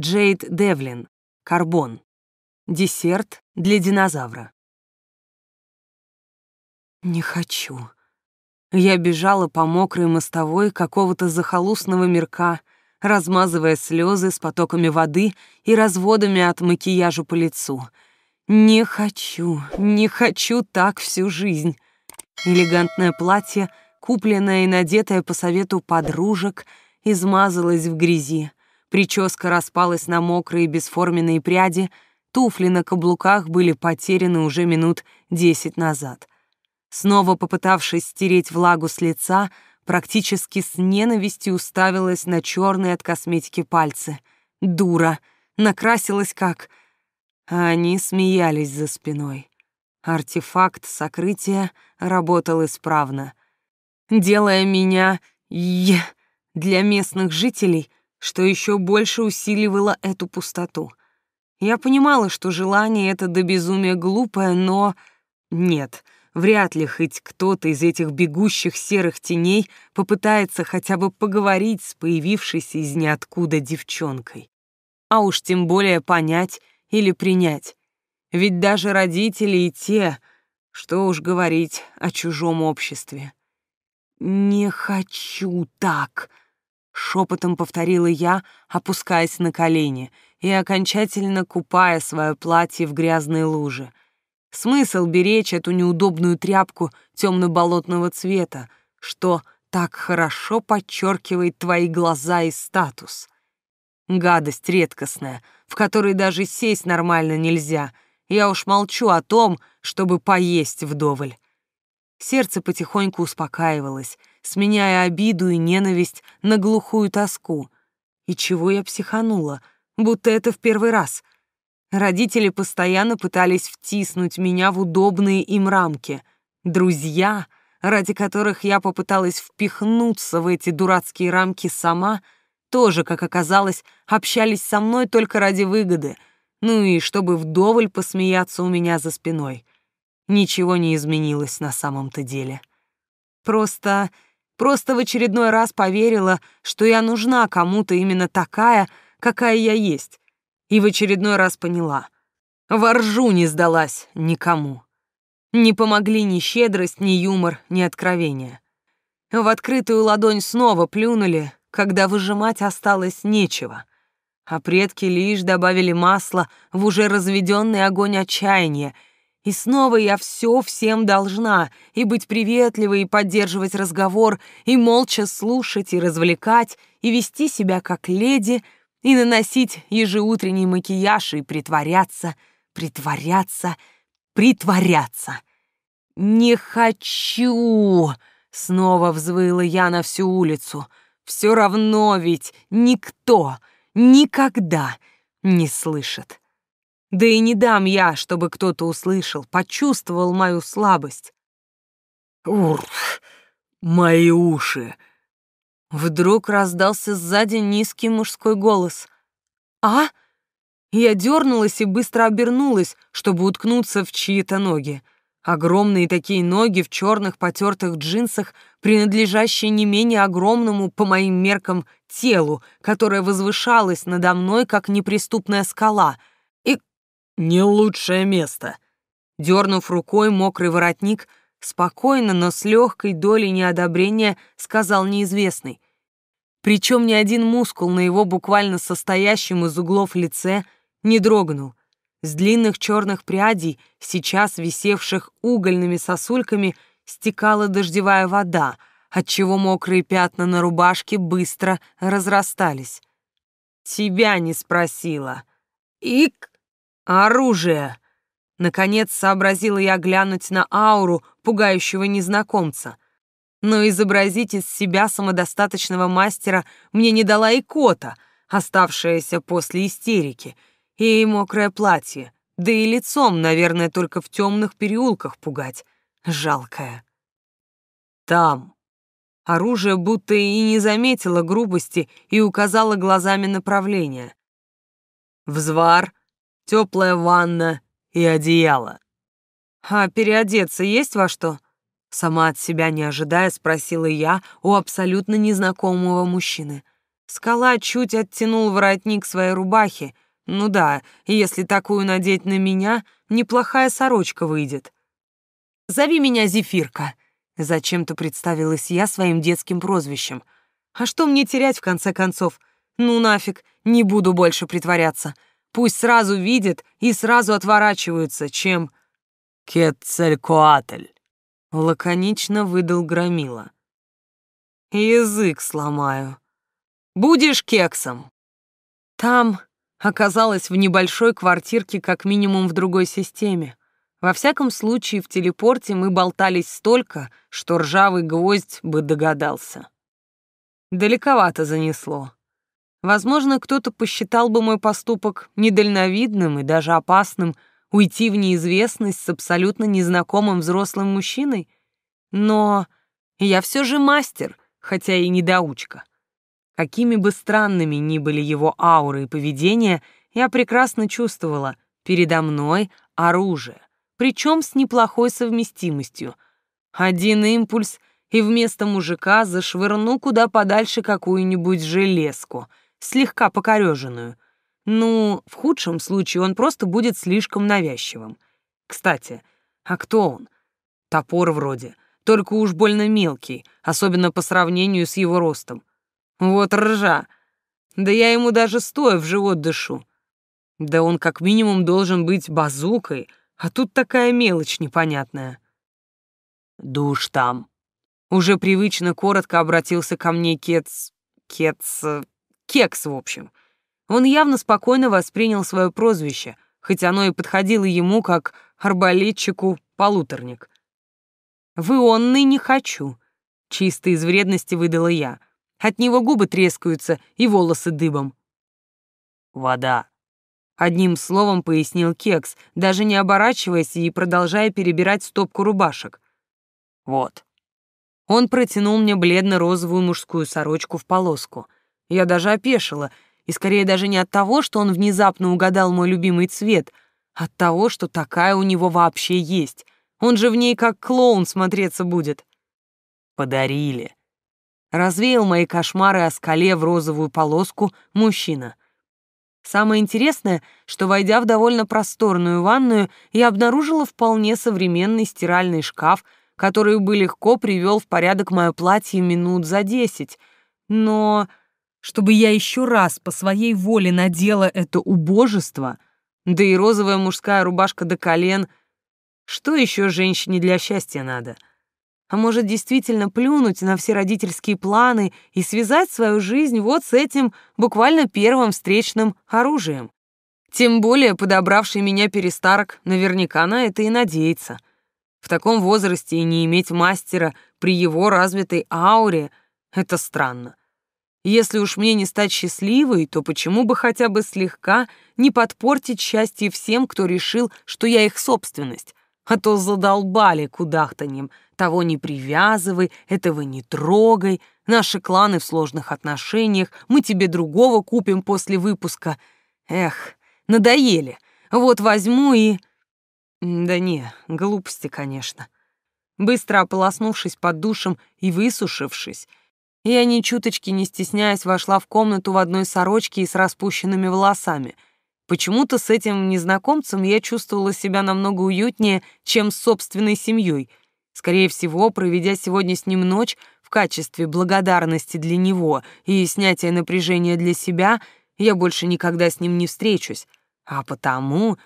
Джейд Девлин, карбон. Десерт для динозавра. Не хочу. Я бежала по мокрой мостовой какого-то захолустного мирка, размазывая слезы с потоками воды и разводами от макияжа по лицу. Не хочу, не хочу так всю жизнь. Элегантное платье, купленное и надетое по совету подружек, измазалось в грязи прическа распалась на мокрые бесформенные пряди, туфли на каблуках были потеряны уже минут десять назад. Снова попытавшись стереть влагу с лица, практически с ненавистью уставилась на черные от косметики пальцы. Дура! Накрасилась как... они смеялись за спиной. Артефакт сокрытия работал исправно, делая меня... Е... для местных жителей — что еще больше усиливало эту пустоту. Я понимала, что желание это до безумия глупое, но... Нет, вряд ли хоть кто-то из этих бегущих серых теней попытается хотя бы поговорить с появившейся из ниоткуда девчонкой. А уж тем более понять или принять. Ведь даже родители и те, что уж говорить о чужом обществе. «Не хочу так!» шепотом повторила я, опускаясь на колени и окончательно купая свое платье в грязной луже. Смысл беречь эту неудобную тряпку темно-болотного цвета, что так хорошо подчеркивает твои глаза и статус. Гадость редкостная, в которой даже сесть нормально нельзя. Я уж молчу о том, чтобы поесть вдоволь. Сердце потихоньку успокаивалось, сменяя обиду и ненависть на глухую тоску. И чего я психанула, будто это в первый раз. Родители постоянно пытались втиснуть меня в удобные им рамки. Друзья, ради которых я попыталась впихнуться в эти дурацкие рамки сама, тоже, как оказалось, общались со мной только ради выгоды, ну и чтобы вдоволь посмеяться у меня за спиной. Ничего не изменилось на самом-то деле. Просто Просто в очередной раз поверила, что я нужна кому-то именно такая, какая я есть. И в очередной раз поняла. Воржу не сдалась никому. Не помогли ни щедрость, ни юмор, ни откровение. В открытую ладонь снова плюнули, когда выжимать осталось нечего. А предки лишь добавили масла в уже разведенный огонь отчаяния — и снова я все всем должна, и быть приветливой, и поддерживать разговор, и молча слушать, и развлекать, и вести себя как леди, и наносить ежеутренний макияж, и притворяться, притворяться, притворяться. «Не хочу!» — снова взвыла я на всю улицу. «Все равно ведь никто, никогда не слышит». Да и не дам я, чтобы кто-то услышал, почувствовал мою слабость. Урф, мои уши. Вдруг раздался сзади низкий мужской голос. А? Я дернулась и быстро обернулась, чтобы уткнуться в чьи-то ноги. Огромные такие ноги в черных потертых джинсах, принадлежащие не менее огромному, по моим меркам, телу, которое возвышалось надо мной, как неприступная скала — не лучшее место. Дернув рукой мокрый воротник, спокойно, но с легкой долей неодобрения сказал неизвестный. Причем ни один мускул на его буквально состоящем из углов лице не дрогнул. С длинных черных прядей, сейчас висевших угольными сосульками, стекала дождевая вода, отчего мокрые пятна на рубашке быстро разрастались. «Тебя не спросила. Ик «Оружие!» Наконец сообразила я глянуть на ауру пугающего незнакомца. Но изобразить из себя самодостаточного мастера мне не дала и кота, оставшаяся после истерики, и мокрое платье, да и лицом, наверное, только в темных переулках пугать. Жалкое. Там. Оружие будто и не заметило грубости и указало глазами направление. Взвар — теплая ванна и одеяло. «А переодеться есть во что?» Сама от себя не ожидая, спросила я у абсолютно незнакомого мужчины. Скала чуть оттянул воротник своей рубахи. Ну да, если такую надеть на меня, неплохая сорочка выйдет. «Зови меня Зефирка», — зачем-то представилась я своим детским прозвищем. «А что мне терять, в конце концов? Ну нафиг, не буду больше притворяться». Пусть сразу видят и сразу отворачиваются, чем... Кетцелькоатль. Лаконично выдал Громила. Язык сломаю. Будешь кексом. Там оказалось в небольшой квартирке как минимум в другой системе. Во всяком случае, в телепорте мы болтались столько, что ржавый гвоздь бы догадался. Далековато занесло. Возможно, кто-то посчитал бы мой поступок недальновидным и даже опасным уйти в неизвестность с абсолютно незнакомым взрослым мужчиной, но я все же мастер, хотя и недоучка. Какими бы странными ни были его ауры и поведение, я прекрасно чувствовала, передо мной оружие, причем с неплохой совместимостью. Один импульс, и вместо мужика зашвырну куда подальше какую-нибудь железку — слегка покореженную. Ну, в худшем случае он просто будет слишком навязчивым. Кстати, а кто он? Топор вроде, только уж больно мелкий, особенно по сравнению с его ростом. Вот ржа! Да я ему даже стоя в живот дышу. Да он как минимум должен быть базукой, а тут такая мелочь непонятная. «Душ там!» Уже привычно коротко обратился ко мне Кец... Кец... Э, Кекс, в общем. Он явно спокойно воспринял свое прозвище, хоть оно и подходило ему как арбалетчику-полуторник. «Вы онный не хочу», — чисто из вредности выдала я. От него губы трескаются и волосы дыбом. «Вода», — одним словом пояснил Кекс, даже не оборачиваясь и продолжая перебирать стопку рубашек. «Вот». Он протянул мне бледно-розовую мужскую сорочку в полоску — я даже опешила, и скорее даже не от того, что он внезапно угадал мой любимый цвет, а от того, что такая у него вообще есть. Он же в ней как клоун смотреться будет. Подарили. Развеял мои кошмары о скале в розовую полоску мужчина. Самое интересное, что, войдя в довольно просторную ванную, я обнаружила вполне современный стиральный шкаф, который бы легко привел в порядок мое платье минут за десять. Но чтобы я еще раз по своей воле надела это убожество, да и розовая мужская рубашка до колен. Что еще женщине для счастья надо? А может, действительно плюнуть на все родительские планы и связать свою жизнь вот с этим буквально первым встречным оружием? Тем более подобравший меня перестарок наверняка на это и надеется. В таком возрасте и не иметь мастера при его развитой ауре — это странно. Если уж мне не стать счастливой, то почему бы хотя бы слегка не подпортить счастье всем, кто решил, что я их собственность? А то задолбали кудахтаньем. Того не привязывай, этого не трогай. Наши кланы в сложных отношениях, мы тебе другого купим после выпуска. Эх, надоели. Вот возьму и... Да не, глупости, конечно. Быстро ополоснувшись под душем и высушившись, я ни чуточки не стесняясь вошла в комнату в одной сорочке и с распущенными волосами. Почему-то с этим незнакомцем я чувствовала себя намного уютнее, чем с собственной семьей. Скорее всего, проведя сегодня с ним ночь в качестве благодарности для него и снятия напряжения для себя, я больше никогда с ним не встречусь. А потому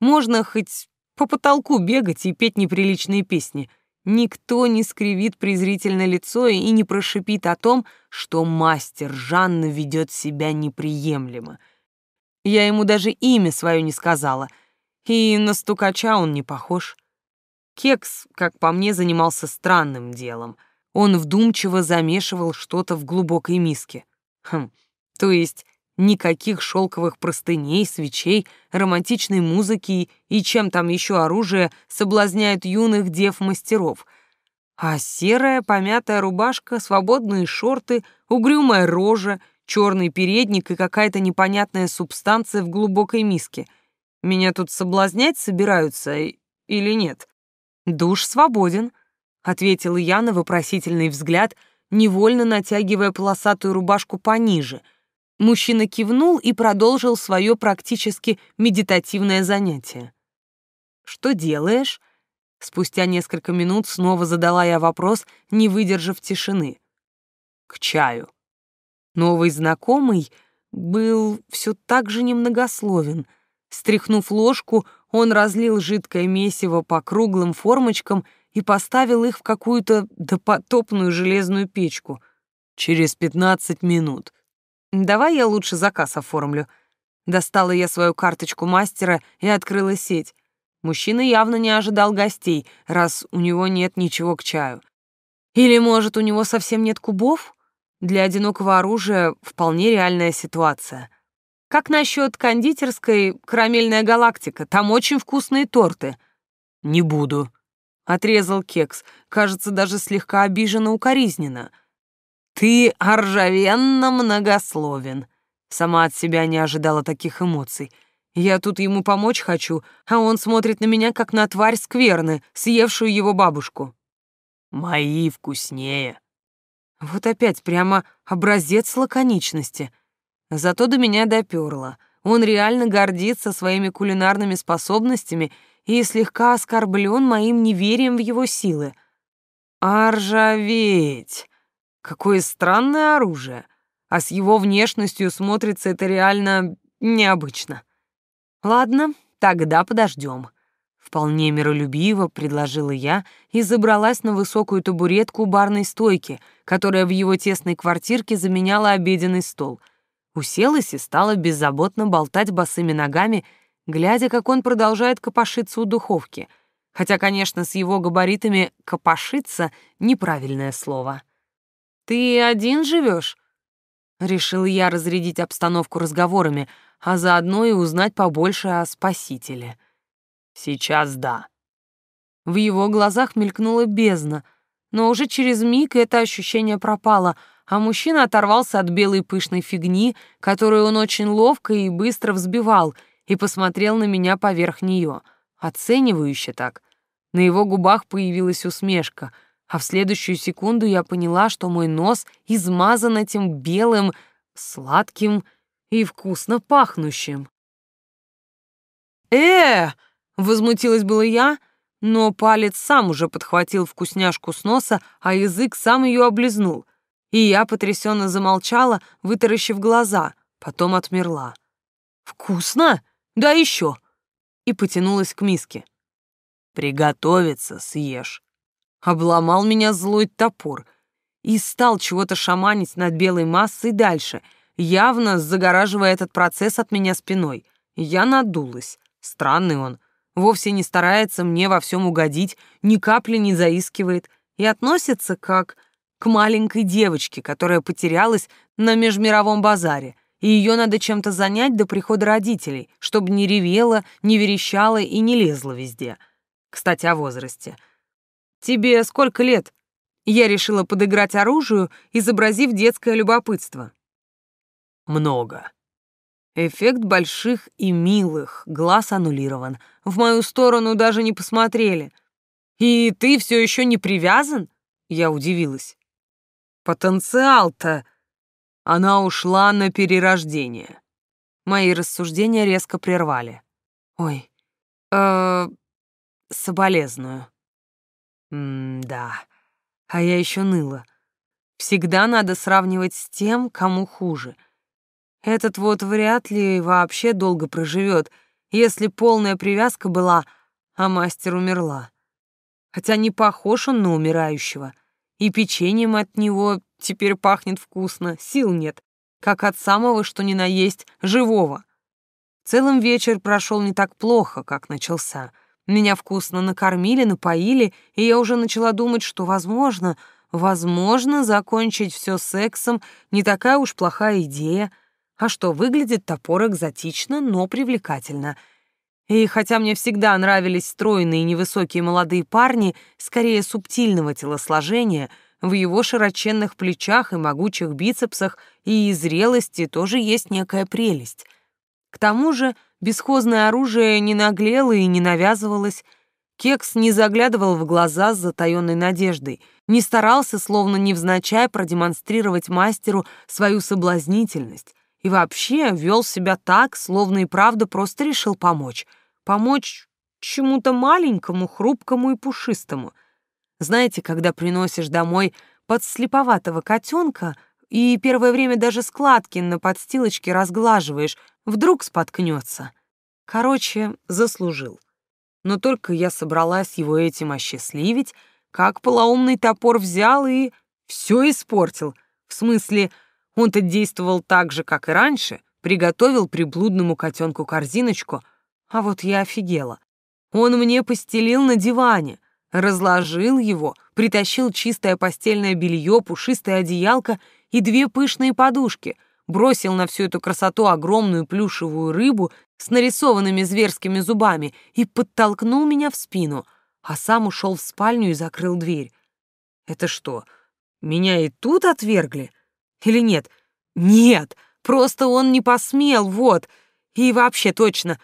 можно хоть по потолку бегать и петь неприличные песни — Никто не скривит презрительно лицо и не прошипит о том, что мастер Жанна ведет себя неприемлемо. Я ему даже имя свое не сказала, и на стукача он не похож. Кекс, как по мне, занимался странным делом. Он вдумчиво замешивал что-то в глубокой миске. Хм, то есть Никаких шелковых простыней, свечей, романтичной музыки и чем там еще оружие соблазняют юных дев-мастеров. А серая помятая рубашка, свободные шорты, угрюмая рожа, черный передник и какая-то непонятная субстанция в глубокой миске. Меня тут соблазнять собираются или нет? Душ свободен, ответила я на вопросительный взгляд, невольно натягивая полосатую рубашку пониже — Мужчина кивнул и продолжил свое практически медитативное занятие. «Что делаешь?» Спустя несколько минут снова задала я вопрос, не выдержав тишины. «К чаю». Новый знакомый был все так же немногословен. Стряхнув ложку, он разлил жидкое месиво по круглым формочкам и поставил их в какую-то допотопную железную печку. «Через пятнадцать минут», Давай я лучше заказ оформлю. Достала я свою карточку мастера и открыла сеть. Мужчина явно не ожидал гостей, раз у него нет ничего к чаю. Или, может, у него совсем нет кубов? Для одинокого оружия вполне реальная ситуация. Как насчет кондитерской «Карамельная галактика»? Там очень вкусные торты. Не буду. Отрезал кекс, кажется, даже слегка обиженно-укоризненно. — «Ты оржавенно многословен». Сама от себя не ожидала таких эмоций. Я тут ему помочь хочу, а он смотрит на меня, как на тварь скверны, съевшую его бабушку. «Мои вкуснее». Вот опять прямо образец лаконичности. Зато до меня допёрло. Он реально гордится своими кулинарными способностями и слегка оскорблен моим неверием в его силы. «Оржаветь!» Какое странное оружие. А с его внешностью смотрится это реально необычно. Ладно, тогда подождем. Вполне миролюбиво предложила я и забралась на высокую табуретку у барной стойки, которая в его тесной квартирке заменяла обеденный стол. Уселась и стала беззаботно болтать босыми ногами, глядя, как он продолжает копошиться у духовки. Хотя, конечно, с его габаритами «копошиться» — неправильное слово. Ты один живешь? Решил я разрядить обстановку разговорами, а заодно и узнать побольше о спасителе. Сейчас да. В его глазах мелькнула бездна, но уже через миг это ощущение пропало, а мужчина оторвался от белой пышной фигни, которую он очень ловко и быстро взбивал, и посмотрел на меня поверх нее, оценивающе так. На его губах появилась усмешка — а в следующую секунду я поняла, что мой нос измазан этим белым, сладким и вкусно пахнущим. «Э!» — возмутилась была я, но палец сам уже подхватил вкусняшку с носа, а язык сам ее облизнул. И я потрясенно замолчала, вытаращив глаза, потом отмерла. «Вкусно? Да еще!» И потянулась к миске. «Приготовиться съешь», Обломал меня злой топор и стал чего-то шаманить над белой массой дальше, явно загораживая этот процесс от меня спиной. Я надулась. Странный он. Вовсе не старается мне во всем угодить, ни капли не заискивает и относится как к маленькой девочке, которая потерялась на межмировом базаре, и ее надо чем-то занять до прихода родителей, чтобы не ревела, не верещала и не лезла везде. Кстати, о возрасте — «Тебе сколько лет?» Я решила подыграть оружию, изобразив детское любопытство. «Много». Эффект больших и милых глаз аннулирован. В мою сторону даже не посмотрели. «И ты все еще не привязан?» Я удивилась. «Потенциал-то...» Она ушла на перерождение. Мои рассуждения резко прервали. «Ой, э, соболезную». М-да. А я еще ныла. Всегда надо сравнивать с тем, кому хуже. Этот вот вряд ли вообще долго проживет, если полная привязка была, а мастер умерла. Хотя не похож он на умирающего. И печеньем от него теперь пахнет вкусно, сил нет, как от самого, что ни на есть, живого. Целым вечер прошел не так плохо, как начался — меня вкусно накормили, напоили, и я уже начала думать, что, возможно, возможно, закончить все сексом не такая уж плохая идея. А что, выглядит топор экзотично, но привлекательно. И хотя мне всегда нравились стройные невысокие молодые парни, скорее субтильного телосложения, в его широченных плечах и могучих бицепсах и зрелости тоже есть некая прелесть. К тому же Бесхозное оружие не наглело и не навязывалось. Кекс не заглядывал в глаза с затаенной надеждой, не старался, словно невзначай, продемонстрировать мастеру свою соблазнительность и вообще вел себя так, словно и правда просто решил помочь. Помочь чему-то маленькому, хрупкому и пушистому. Знаете, когда приносишь домой подслеповатого котенка, и первое время даже складки на подстилочке разглаживаешь, вдруг споткнется. Короче, заслужил. Но только я собралась его этим осчастливить, как полоумный топор взял и все испортил. В смысле, он-то действовал так же, как и раньше, приготовил приблудному котенку корзиночку, а вот я офигела. Он мне постелил на диване, разложил его — притащил чистое постельное белье, пушистое одеялко и две пышные подушки, бросил на всю эту красоту огромную плюшевую рыбу с нарисованными зверскими зубами и подтолкнул меня в спину, а сам ушел в спальню и закрыл дверь. Это что, меня и тут отвергли? Или нет? Нет, просто он не посмел, вот. И вообще точно,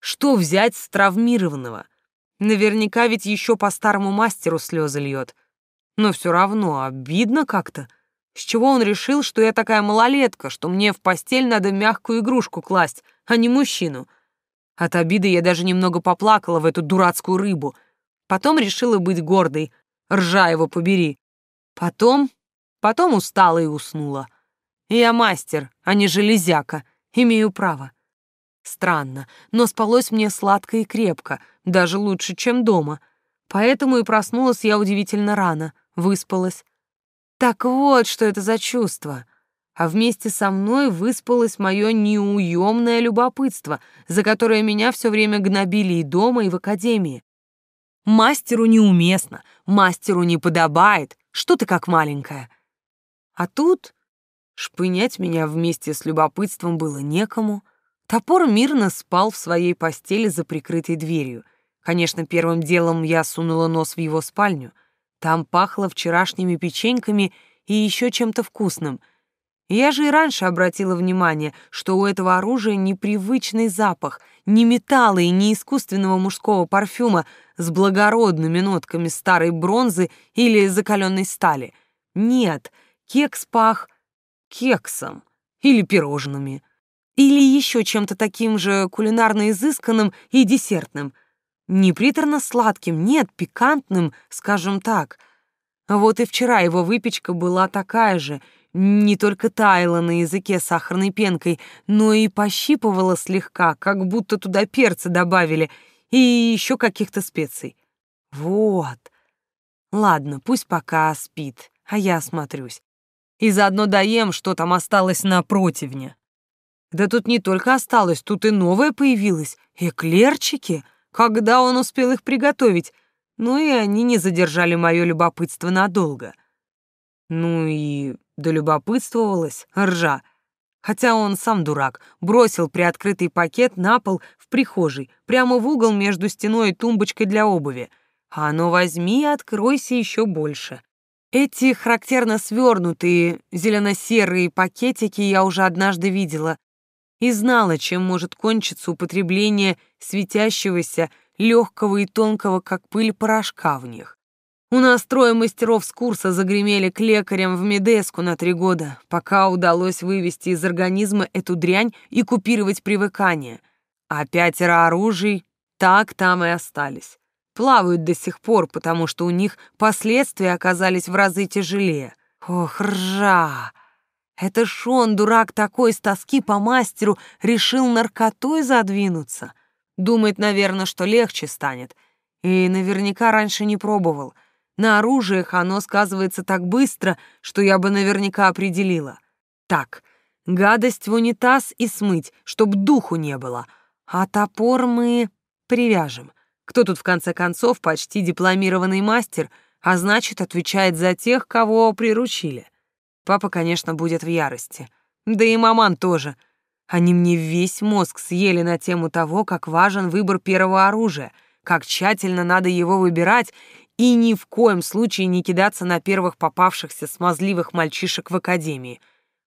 что взять с травмированного? Наверняка ведь еще по старому мастеру слезы льет. Но все равно обидно как-то. С чего он решил, что я такая малолетка, что мне в постель надо мягкую игрушку класть, а не мужчину? От обиды я даже немного поплакала в эту дурацкую рыбу. Потом решила быть гордой. Ржа его побери. Потом... Потом устала и уснула. Я мастер, а не железяка. Имею право. Странно, но спалось мне сладко и крепко, даже лучше, чем дома. Поэтому и проснулась я удивительно рано, выспалась. Так вот, что это за чувство. А вместе со мной выспалось мое неуемное любопытство, за которое меня все время гнобили и дома, и в академии. Мастеру неуместно, мастеру не подобает, что ты как маленькая. А тут шпынять меня вместе с любопытством было некому. Топор мирно спал в своей постели за прикрытой дверью. Конечно, первым делом я сунула нос в его спальню. Там пахло вчерашними печеньками и еще чем-то вкусным. Я же и раньше обратила внимание, что у этого оружия непривычный запах, не металла и не искусственного мужского парфюма с благородными нотками старой бронзы или закаленной стали. Нет, кекс пах кексом или пирожными. Или еще чем-то таким же кулинарно изысканным и десертным — не приторно-сладким, нет, пикантным, скажем так. Вот и вчера его выпечка была такая же, не только таяла на языке сахарной пенкой, но и пощипывала слегка, как будто туда перца добавили и еще каких-то специй. Вот. Ладно, пусть пока спит, а я осмотрюсь. И заодно доем, что там осталось на противне. Да тут не только осталось, тут и новое появилось. Эклерчики — когда он успел их приготовить, но и они не задержали мое любопытство надолго. Ну и долюбопытствовалась ржа. Хотя он сам дурак, бросил приоткрытый пакет на пол в прихожей, прямо в угол между стеной и тумбочкой для обуви. А ну возьми и откройся еще больше. Эти характерно свернутые зелено-серые пакетики я уже однажды видела, и знала, чем может кончиться употребление светящегося, легкого и тонкого, как пыль, порошка в них. У нас трое мастеров с курса загремели к лекарям в Медеску на три года, пока удалось вывести из организма эту дрянь и купировать привыкание. А пятеро оружий так там и остались. Плавают до сих пор, потому что у них последствия оказались в разы тяжелее. Ох, ржа! Это ж он, дурак такой, с тоски по мастеру, решил наркотой задвинуться. Думает, наверное, что легче станет. И наверняка раньше не пробовал. На оружиях оно сказывается так быстро, что я бы наверняка определила. Так, гадость в унитаз и смыть, чтоб духу не было. А топор мы привяжем. Кто тут, в конце концов, почти дипломированный мастер, а значит, отвечает за тех, кого приручили. Папа, конечно, будет в ярости. Да и маман тоже. Они мне весь мозг съели на тему того, как важен выбор первого оружия, как тщательно надо его выбирать и ни в коем случае не кидаться на первых попавшихся смазливых мальчишек в академии.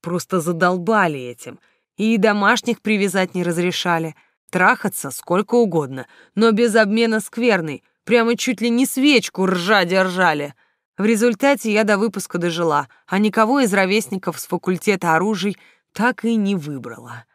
Просто задолбали этим. И домашних привязать не разрешали. Трахаться сколько угодно, но без обмена скверной. Прямо чуть ли не свечку ржа держали. В результате я до выпуска дожила, а никого из ровесников с факультета оружий так и не выбрала.